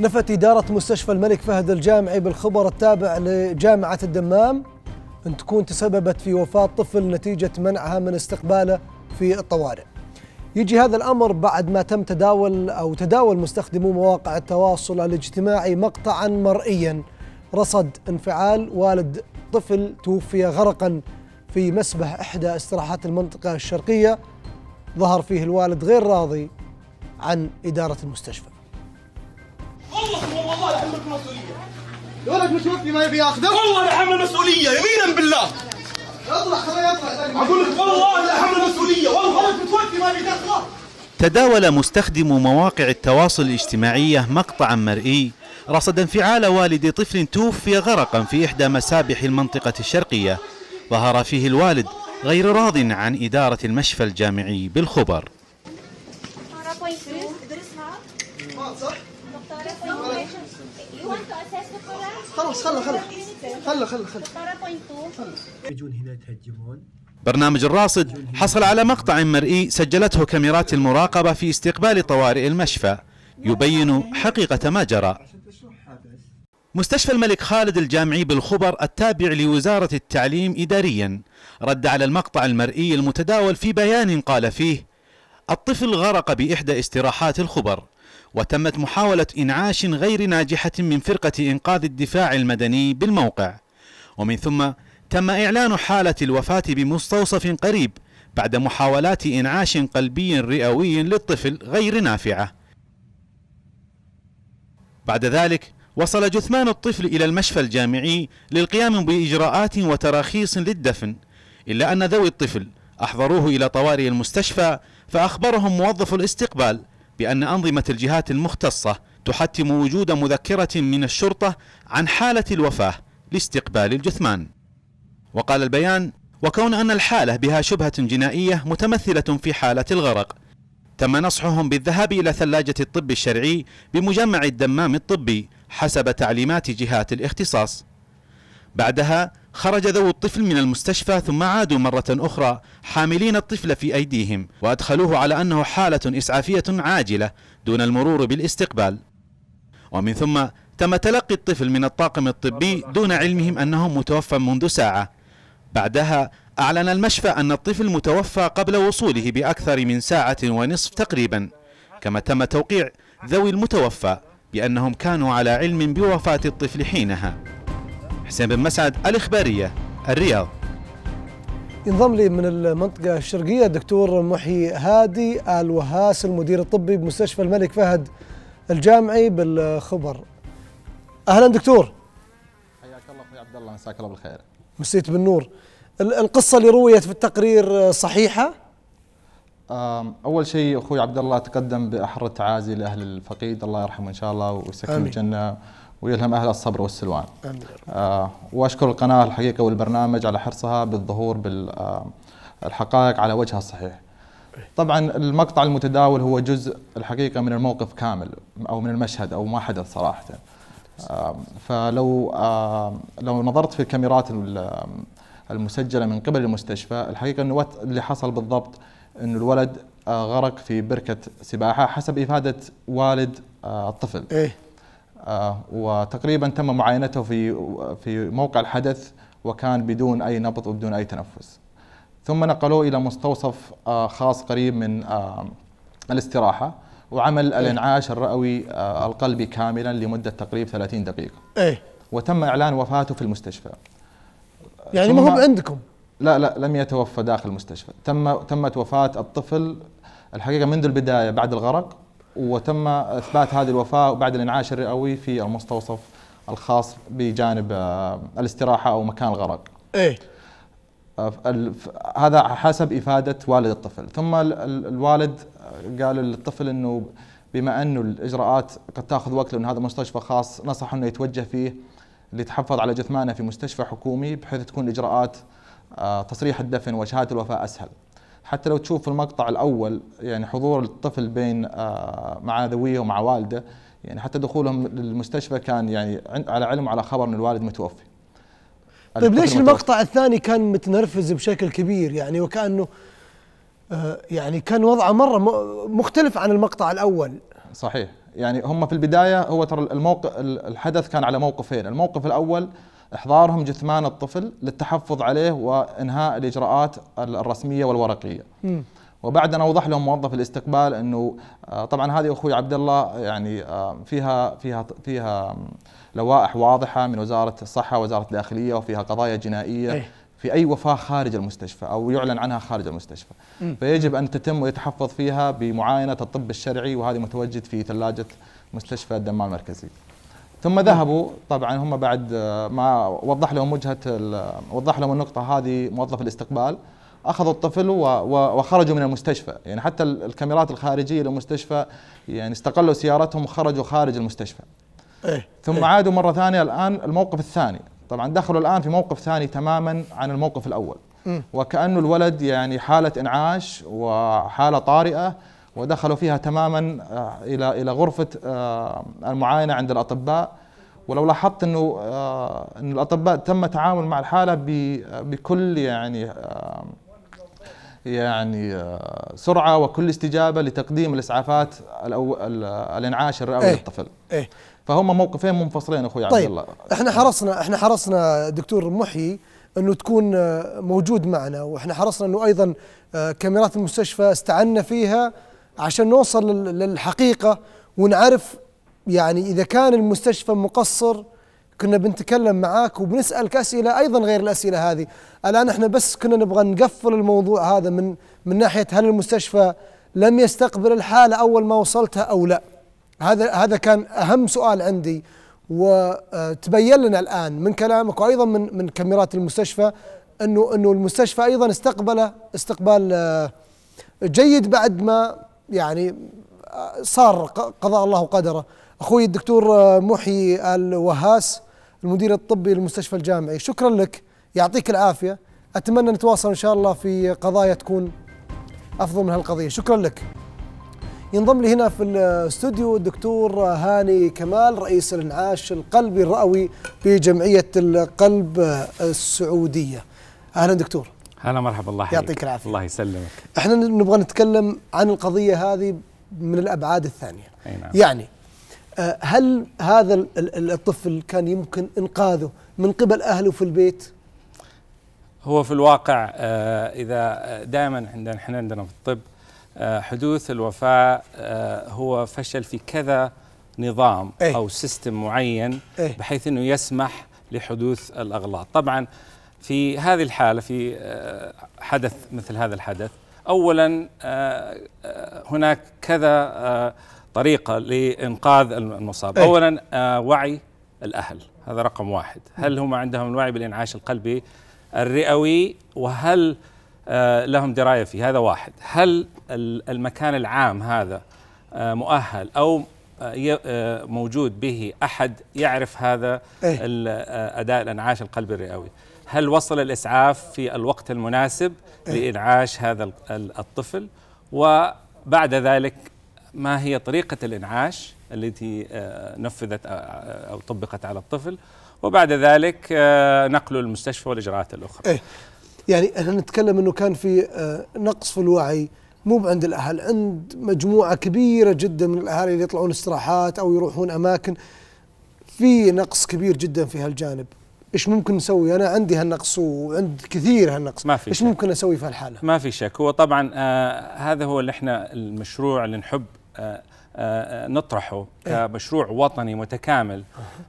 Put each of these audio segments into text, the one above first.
نفت إدارة مستشفى الملك فهد الجامعي بالخبر التابع لجامعة الدمام أن تكون تسببت في وفاة طفل نتيجة منعها من استقباله في الطوارئ يجي هذا الأمر بعد ما تم تداول أو تداول مستخدمو مواقع التواصل الاجتماعي مقطعا مرئيا رصد انفعال والد طفل توفي غرقا في مسبح إحدى استراحات المنطقة الشرقية ظهر فيه الوالد غير راضي عن إدارة المستشفى والله والله لا احمل المسؤوليه الولد مش وقتي ما يبي ياخذه والله لا احمل المسؤوليه يمينا بالله اطلع خليه يطلع اقول لك والله والله الولد ما يبي تداول مستخدم مواقع التواصل الاجتماعي مقطعا مرئي رصد انفعال والد طفل توفي غرقا في إحدى مسابح المنطقة الشرقية ظهر فيه الوالد غير راض عن إدارة المشفى الجامعي بالخبر خلص خلص خلص خلص خلص خلص يجون هنا يتهجمون برنامج الراصد حصل على مقطع مرئي سجلته كاميرات المراقبة في استقبال طوارئ المشفى يبين حقيقة ما جرى مستشفى الملك خالد الجامعي بالخبر التابع لوزارة التعليم إداريا رد على المقطع المرئي المتداول في بيان قال فيه الطفل غرق بإحدى استراحات الخبر وتمت محاولة إنعاش غير ناجحة من فرقة إنقاذ الدفاع المدني بالموقع ومن ثم تم إعلان حالة الوفاة بمستوصف قريب بعد محاولات إنعاش قلبي رئوي للطفل غير نافعة بعد ذلك وصل جثمان الطفل إلى المشفى الجامعي للقيام بإجراءات وتراخيص للدفن إلا أن ذوي الطفل أحضروه إلى طوارئ المستشفى فأخبرهم موظف الاستقبال بأن أنظمة الجهات المختصة تحتم وجود مذكرة من الشرطة عن حالة الوفاة لاستقبال الجثمان وقال البيان وكون أن الحالة بها شبهة جنائية متمثلة في حالة الغرق تم نصحهم بالذهاب إلى ثلاجة الطب الشرعي بمجمع الدمام الطبي حسب تعليمات جهات الاختصاص بعدها خرج ذوو الطفل من المستشفى ثم عادوا مرة أخرى حاملين الطفل في أيديهم وأدخلوه على أنه حالة إسعافية عاجلة دون المرور بالاستقبال ومن ثم تم تلقي الطفل من الطاقم الطبي دون علمهم أنه متوفى منذ ساعة بعدها أعلن المشفى أن الطفل متوفى قبل وصوله بأكثر من ساعة ونصف تقريبا كما تم توقيع ذوي المتوفى بأنهم كانوا على علم بوفاة الطفل حينها حسين بن مسعد الإخبارية الرياض ينضم لي من المنطقة الشرقية الدكتور محي هادي آل وهاس المدير الطبي بمستشفى الملك فهد الجامعي بالخبر أهلا دكتور حياك الله أخوي عبد الله مساك الله بالخير مسيت بالنور القصة اللي رويت في التقرير صحيحة؟ أول شيء أخوي عبد الله تقدم بأحر التعازي لأهل الفقيد الله يرحمه إن شاء الله ويسكنه الجنة ويلهم أهل الصبر والسلوان آه وأشكر القناة الحقيقة والبرنامج على حرصها بالظهور بالحقائق آه، على وجهها الصحيح طبعا المقطع المتداول هو جزء الحقيقة من الموقف كامل أو من المشهد أو ما حدث صراحة آه فلو آه لو نظرت في الكاميرات آه، المسجلة من قبل المستشفى الحقيقة أنه اللي حصل بالضبط أن الولد آه، غرق في بركة سباحة حسب إفادة والد الطفل إيه؟ آه، وتقريبا تم معاينته في في موقع الحدث وكان بدون اي نبض وبدون اي تنفس ثم نقلوه الى مستوصف آه، خاص قريب من آه، الاستراحه وعمل إيه. الانعاش الرئوي القلبي كاملا لمده تقريبا 30 دقيقه ايه وتم اعلان وفاته في المستشفى يعني ما هو عندكم لا لا لم يتوفى داخل المستشفى تم تمت وفاه الطفل الحقيقه منذ البدايه بعد الغرق وتم اثبات هذه الوفاه بعد الانعاش الرئوي في المستوصف الخاص بجانب آه، الاستراحه او مكان الغرق. ايه آه، هذا حسب افاده والد الطفل، ثم الوالد آه، قال للطفل انه بما انه الاجراءات قد تاخذ وقت لان هذا مستشفى خاص نصح انه يتوجه فيه ليتحفظ على جثمانه في مستشفى حكومي بحيث تكون اجراءات تصريح الدفن وشهاده الوفاه اسهل. حتى لو تشوف المقطع الاول يعني حضور الطفل بين آه، مع ذويه ومع والده يعني حتى دخولهم للمستشفى كان يعني على علم على خبر ان الوالد متوفي طيب ليش متوفي. المقطع الثاني كان متنرفز بشكل كبير يعني وكانه آه، يعني كان وضعه مره مختلف عن المقطع الاول صحيح يعني هم في البدايه هو ترى الموقف الحدث كان على موقفين الموقف الاول إحضارهم جثمان الطفل للتحفظ عليه وإنهاء الإجراءات الرسمية والورقية وبعد ان اوضح لهم موظف الاستقبال انه آه، طبعا هذه اخوي عبد الله يعني آه، فيها فيها فيها لوائح واضحه من وزاره الصحه وزاره الداخليه وفيها قضايا جنائيه إيه. في اي وفاه خارج المستشفى او يعلن عنها خارج المستشفى فيجب ان تتم ويتحفظ فيها بمعاينه الطب الشرعي وهذه متوجد في ثلاجه مستشفى الدمام المركزي ثم ذهبوا طبعا هم بعد آه، ما وضح لهم وجهه وضح لهم النقطه هذه موظف الاستقبال اخذوا الطفل وخرجوا من المستشفى يعني حتى الكاميرات الخارجيه للمستشفى يعني استقلوا سيارتهم وخرجوا خارج المستشفى إيه ثم إيه عادوا مره ثانيه الان الموقف الثاني طبعا دخلوا الان في موقف ثاني تماما عن الموقف الاول وكانه الولد يعني حاله انعاش وحاله طارئه ودخلوا فيها تماما آه، الى الى غرفه آه، المعاينه عند الاطباء ولو لاحظت انه آه، ان الاطباء تم تعامل مع الحاله بكل يعني يعني سرعه وكل استجابه لتقديم الاسعافات الانعاش الرئوي إيه للطفل إيه فهم موقفين منفصلين اخوي طيب عبد الله احنا حرصنا احنا حرصنا دكتور محي انه تكون موجود معنا واحنا حرصنا انه ايضا كاميرات المستشفى استعنا فيها عشان نوصل للحقيقة ونعرف يعني إذا كان المستشفى مقصر كنا بنتكلم معاك وبنسألك أسئلة أيضا غير الأسئلة هذه الآن إحنا بس كنا نبغى نقفل الموضوع هذا من من ناحية هل المستشفى لم يستقبل الحالة أول ما وصلتها أو لا هذا هذا كان أهم سؤال عندي وتبين لنا الآن من كلامك وأيضا من من كاميرات المستشفى أنه أنه المستشفى أيضا استقبله استقبال آه، جيد بعد ما يعني صار قضاء الله قدره اخوي الدكتور محي الوهاس المدير الطبي للمستشفى الجامعي شكرا لك يعطيك العافيه اتمنى نتواصل ان شاء الله في قضايا تكون افضل من هالقضيه شكرا لك ينضم لي هنا في الاستوديو الدكتور هاني كمال رئيس الانعاش القلبي الرئوي بجمعيه القلب السعوديه اهلا دكتور هلا مرحبا الله يحييك يعطيك العافيه الله يسلمك احنا نبغى نتكلم عن القضيه هذه من الابعاد الثانيه أي نعم. يعني آه، هل هذا الطفل كان يمكن انقاذه من قبل اهله في البيت هو في الواقع آه، اذا آه، دائما عندنا احنا عندنا في الطب حدوث الوفاه هو فشل في كذا نظام إيه. او سيستم معين إيه. بحيث انه يسمح لحدوث الاغلاط طبعا في هذه الحالة في آه، حدث مثل هذا الحدث أولا آه، آه، هناك كذا طريقة لإنقاذ المصاب أولا وعي الأهل هذا رقم واحد هل هم عندهم الوعي بالإنعاش القلبي الرئوي وهل لهم دراية فيه هذا واحد هل المكان العام هذا مؤهل أو موجود به احد يعرف هذا اداء الانعاش القلبي الرئوي هل وصل الإسعاف في الوقت المناسب إيه. لإنعاش هذا الطفل وبعد ذلك ما هي طريقة الإنعاش التي آه، نفذت آه، آه، أو طبقت على الطفل وبعد ذلك نقله للمستشفى والإجراءات الأخرى إيه يعني احنا نتكلم أنه كان في نقص في الوعي مو عند الأهل عند مجموعة كبيرة جدا من الأهالي اللي يطلعون استراحات أو يروحون أماكن في نقص كبير جدا في هالجانب ايش ممكن نسوي انا عندي هالنقص وعند كثير هالنقص ما في ايش ممكن اسوي في هالحاله ما في شك هو طبعا آه هذا هو اللي احنا المشروع اللي نحب آه آه, آه، نطرحه إيه. كمشروع وطني متكامل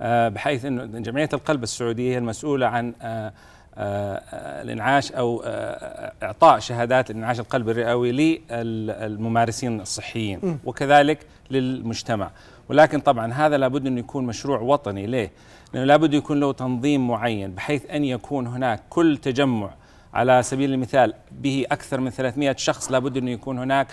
آه بحيث انه جمعيه القلب السعوديه هي المسؤوله عن آه, آه،, آه، الانعاش او اعطاء شهادات الانعاش القلب الرئوي للممارسين الصحيين م. وكذلك للمجتمع ولكن طبعا هذا لابد انه يكون مشروع وطني ليه لأنه لابد يكون له تنظيم معين بحيث أن يكون هناك كل تجمع على سبيل المثال به أكثر من 300 شخص لابد أن يكون هناك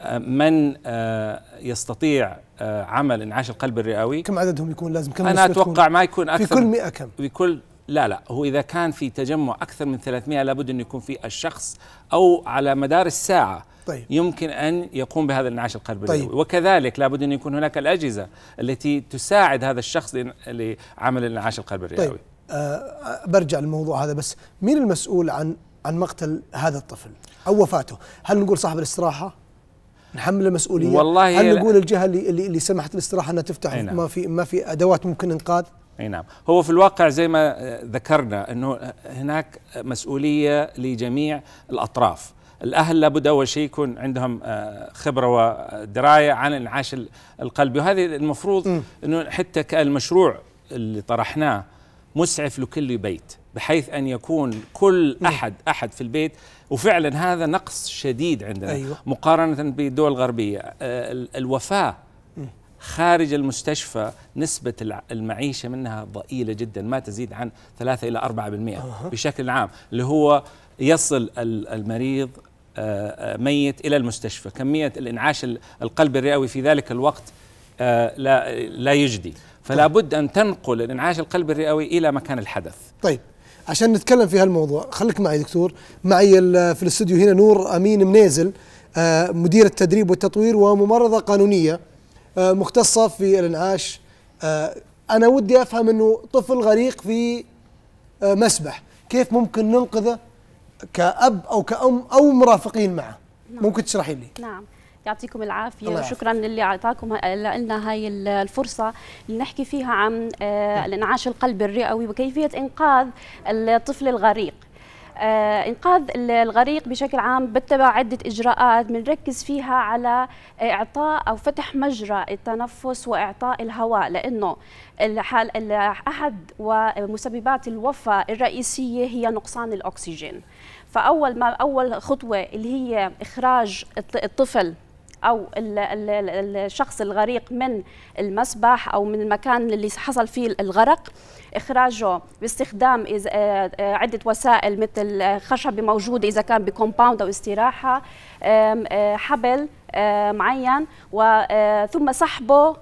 آه، من آه، يستطيع آه، عمل انعاش القلب الرئوي كم عددهم يكون لازم كم انا اتوقع ما يكون اكثر في كل 100 كم في كل لا لا هو اذا كان في تجمع اكثر من 300 لابد انه يكون في الشخص او على مدار الساعه طيب. يمكن أن يقوم بهذا الإنعاش القلبي طيب. وكذلك لابد أن يكون هناك الأجهزة التي تساعد هذا الشخص لعمل الإنعاش القلبي الرئوي طيب. آه برجع للموضوع هذا بس مين المسؤول عن عن مقتل هذا الطفل أو وفاته هل نقول صاحب الاستراحة نحمل المسؤولية والله هل نقول الجهة اللي, اللي سمحت الاستراحة أنها تفتح نعم. ما في ما في أدوات ممكن إنقاذ اي نعم هو في الواقع زي ما آه، ذكرنا انه هناك مسؤوليه لجميع الاطراف الأهل لابد أول شيء يكون عندهم آه، خبرة ودراية عن الانعاش القلبي وهذه المفروض أنه حتى كالمشروع اللي طرحناه مسعف لكل بيت بحيث أن يكون كل أحد أحد في البيت وفعلا هذا نقص شديد عندنا أيوة. مقارنة بالدول الغربية آه، الوفاة خارج المستشفى نسبة المعيشة منها ضئيلة جدا ما تزيد عن 3 إلى 4% بشكل عام اللي هو يصل المريض ميت إلى المستشفى كمية الإنعاش القلب الرئوي في ذلك الوقت آه، لا, لا يجدي فلا طيب. بد أن تنقل الإنعاش القلب الرئوي إلى مكان الحدث طيب عشان نتكلم في هالموضوع خليك معي دكتور معي في الاستوديو هنا نور أمين منيزل آه، مدير التدريب والتطوير وممرضة قانونية آه، مختصة في الإنعاش أنا ودي أفهم أنه طفل غريق في مسبح كيف ممكن ننقذه كأب أو كأم أو مرافقين معه نعم. ممكن تشرحي لي نعم يعطيكم العافيه وشكرا للي اعطاكم لنا هاي الفرصه لنحكي نحكي فيها عن الانعاش آه، القلب الرئوي وكيفيه انقاذ الطفل الغريق آه، انقاذ الغريق بشكل عام بتبع عده اجراءات بنركز فيها على اعطاء او فتح مجرى التنفس واعطاء الهواء لانه احد ومسببات الوفاه الرئيسيه هي نقصان الاكسجين فاول ما اول خطوه اللي هي اخراج الطفل او الشخص الغريق من المسبح او من المكان اللي حصل فيه الغرق اخراجه باستخدام عده وسائل مثل خشبه موجوده اذا كان بكومباوند او استراحه حبل معين وثم سحبه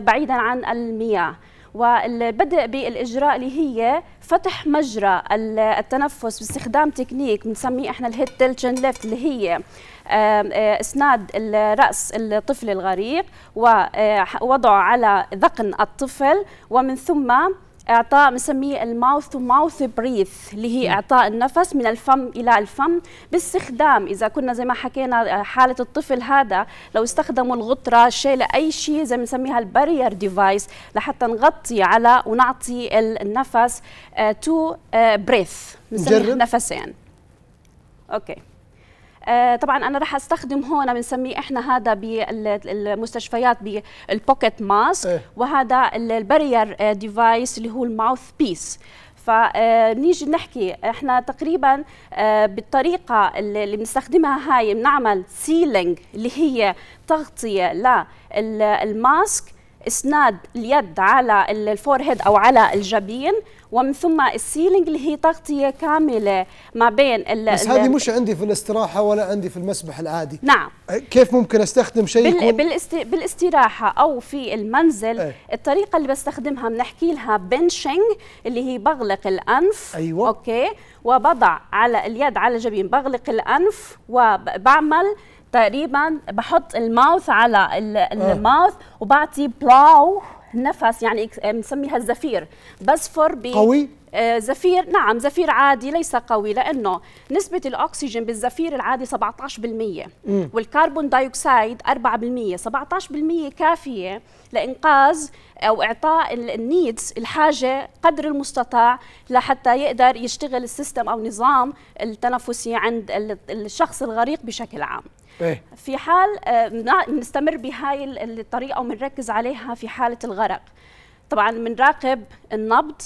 بعيدا عن المياه والبدء بالإجراء اللي هي فتح مجرى التنفس باستخدام تكنيك بنسميه احنا الهيد تلشن ليفت اللي هي آه، اسناد راس الطفل الغريق ووضعه آه، على ذقن الطفل ومن ثم اعطاء مسميه الماوث تو ماوث بريث اللي هي اعطاء النفس من الفم الى الفم باستخدام اذا كنا زي ما حكينا آه، حاله الطفل هذا لو استخدموا الغطره شيء لاي شيء زي ما بنسميها البارير ديفايس لحتى نغطي على ونعطي النفس تو بريث نسميه نفسين اوكي آه، طبعا انا راح استخدم هون بنسميه احنا هذا بالمستشفيات بالبوكيت إيه. ماسك وهذا البارير آه، ديفايس اللي هو الماوث بيس فبنيجي آه، نحكي احنا تقريبا بالطريقه اللي بنستخدمها هاي بنعمل سيلينج اللي هي تغطيه للماسك اسناد اليد على الفور هيد او على الجبين ومن ثم السيلينج اللي هي تغطيه كامله ما بين ال بس هذه مش عندي في الاستراحه ولا عندي في المسبح العادي نعم كيف ممكن استخدم شيء بال يكون بالاستراحه او في المنزل ايه؟ الطريقه اللي بستخدمها بنحكي لها بنشنج اللي هي بغلق الانف ايوه اوكي وبضع على اليد على الجبين بغلق الانف وبعمل تقريبا بحط الماوث على آه. الماوث وبعطي بلاو نفس يعني آه، بنسميها الزفير بزفر ب قوي آه، زفير نعم زفير عادي ليس قوي لانه نسبه الاكسجين بالزفير العادي 17% م. والكربون دايوكسيد 4% 17% كافيه لانقاذ او اعطاء النيدز الحاجه قدر المستطاع لحتى يقدر يشتغل السيستم او نظام التنفسي عند الشخص الغريق بشكل عام إيه؟ في حال آه، نستمر بهاي الطريقه وبنركز عليها في حاله الغرق طبعا بنراقب النبض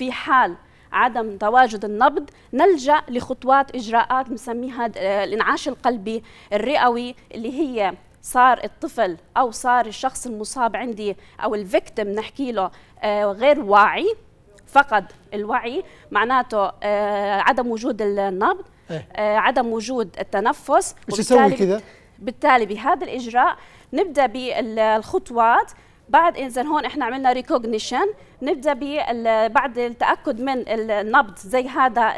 في حال عدم تواجد النبض نلجا لخطوات اجراءات بنسميها آه، الانعاش القلبي الرئوي اللي هي صار الطفل او صار الشخص المصاب عندي او الفيكتم نحكي له آه، غير واعي فقد الوعي معناته آه، عدم وجود النبض إيه. عدم وجود التنفس مش يسوي كذا بالتالي بهذا الاجراء نبدا بالخطوات بعد إذا هون إحنا عملنا ريكوجنيشن نبدأ بعد التأكد من النبض زي هذا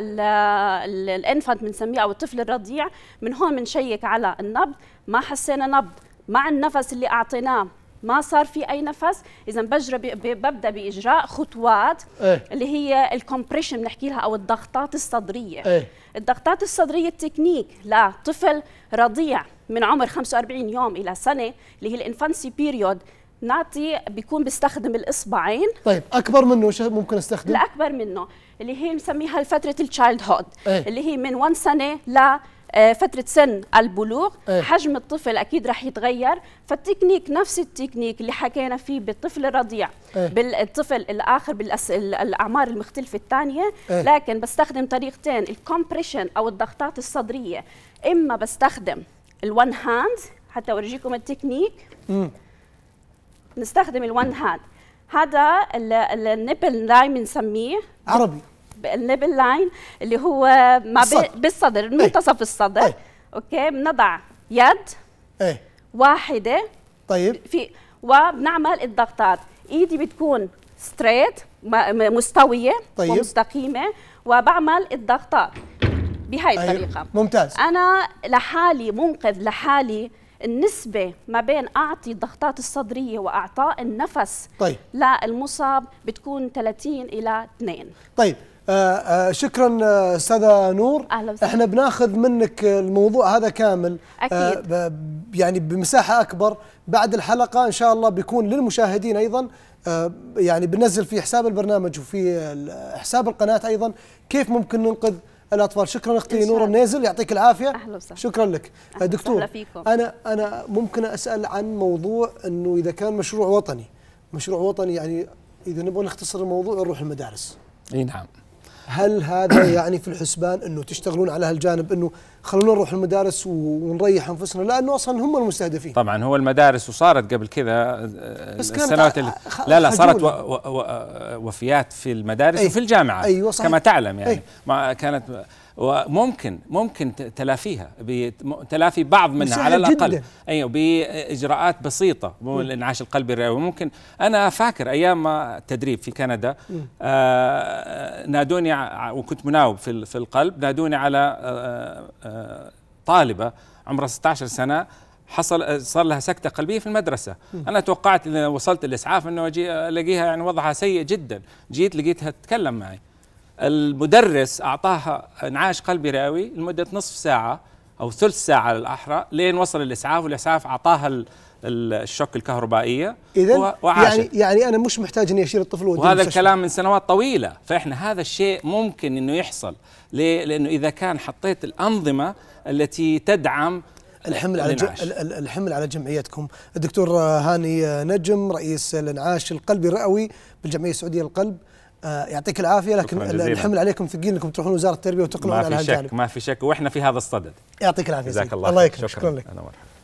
الانفانت بنسميه أو الطفل الرضيع من هون بنشيك على النبض ما حسينا نبض مع النفس اللي أعطيناه ما صار في اي نفس اذا بجرى ببدا باجراء خطوات ايه؟ اللي هي الكومبريشن بنحكي لها او الضغطات الصدريه ايه؟ الضغطات الصدريه التكنيك لطفل رضيع من عمر 45 يوم الى سنه اللي هي الانفانسي بيريود نعطي بيكون بستخدم الاصبعين طيب اكبر منه شو ممكن استخدم؟ الاكبر منه اللي هي بنسميها فتره التشايلد هود ايه؟ اللي هي من 1 سنه ل آه، فترة سن البلوغ أيه. حجم الطفل أكيد رح يتغير فالتكنيك نفس التكنيك اللي حكينا فيه بالطفل الرضيع أيه. بالطفل الآخر بالأعمار المختلفة الثانية أيه. لكن بستخدم طريقتين الكومبريشن أو الضغطات الصدرية إما بستخدم الون هاند حتى أورجيكم التكنيك مم. نستخدم الون هاند هذا النبل لاين بنسميه عربي النبل لاين اللي هو ما بالصدر إيه. منتصف ايه. الصدر ايه. اوكي بنضع يد ايه. واحده طيب في وبنعمل الضغطات ايدي بتكون ستريت مستويه طيب. ومستقيمه وبعمل الضغطات بهي طيب. الطريقه ايه. ممتاز انا لحالي منقذ لحالي النسبة ما بين أعطي الضغطات الصدرية وأعطاء النفس طيب. للمصاب بتكون 30 إلى 2 طيب آآ آه، آه، شكرا آه، استاذه نور أهلا وسهلا. احنا بناخذ منك الموضوع هذا كامل أكيد. يعني بمساحه اكبر بعد الحلقه ان شاء الله بيكون للمشاهدين ايضا يعني بننزل في حساب البرنامج وفي حساب القناه ايضا كيف ممكن ننقذ الاطفال شكرا اختي نور النازل يعطيك العافيه اهلا وسهلا شكرا لك أهلا دكتور فيكم. انا انا ممكن اسال عن موضوع انه اذا كان مشروع وطني مشروع وطني يعني اذا نبغى نختصر الموضوع نروح المدارس اي نعم هل هذا يعني في الحسبان انه تشتغلون على هالجانب انه خلونا نروح المدارس ونريح انفسنا لانه اصلا هم المستهدفين طبعا هو المدارس وصارت قبل كذا بس كانت السنوات اللي لا لا صارت و و و وفيات في المدارس أي وفي الجامعات أيوة كما تعلم يعني أي ما كانت وممكن ممكن تلافيها تلافي بعض منها على الاقل جداً. ايوه باجراءات بسيطه الانعاش القلبي الرئوي ممكن انا فاكر ايام ما التدريب في كندا آه نادوني وكنت مناوب في في القلب نادوني على آه آه طالبه عمرها 16 سنه حصل صار لها سكته قلبيه في المدرسه م. انا توقعت اذا وصلت الاسعاف انه اجي الاقيها يعني وضعها سيء جدا جيت لقيتها تتكلم معي المدرس أعطاها انعاش قلبي رئوي لمدة نصف ساعة أو ثلث ساعة للأحرى لين وصل الإسعاف والإسعاف أعطاها الشوك الكهربائية إذا يعني يعني أنا مش محتاج إني أشيل الطفل وهذا الكلام من سنوات طويلة فإحنا هذا الشيء ممكن إنه يحصل ليه؟ لأنه إذا كان حطيت الأنظمة التي تدعم الحمل على الحمل على جمعيتكم الدكتور هاني نجم رئيس الانعاش القلبي الرئوي بالجمعيه السعوديه للقلب آه، يعطيك العافيه لكن الحمل عليكم ثقيل انكم تروحون وزاره التربيه وتقنعون على هذا ما في شك ما في شك واحنا في هذا الصدد يعطيك العافيه الله الله يكرمك شكرا, شكرا لك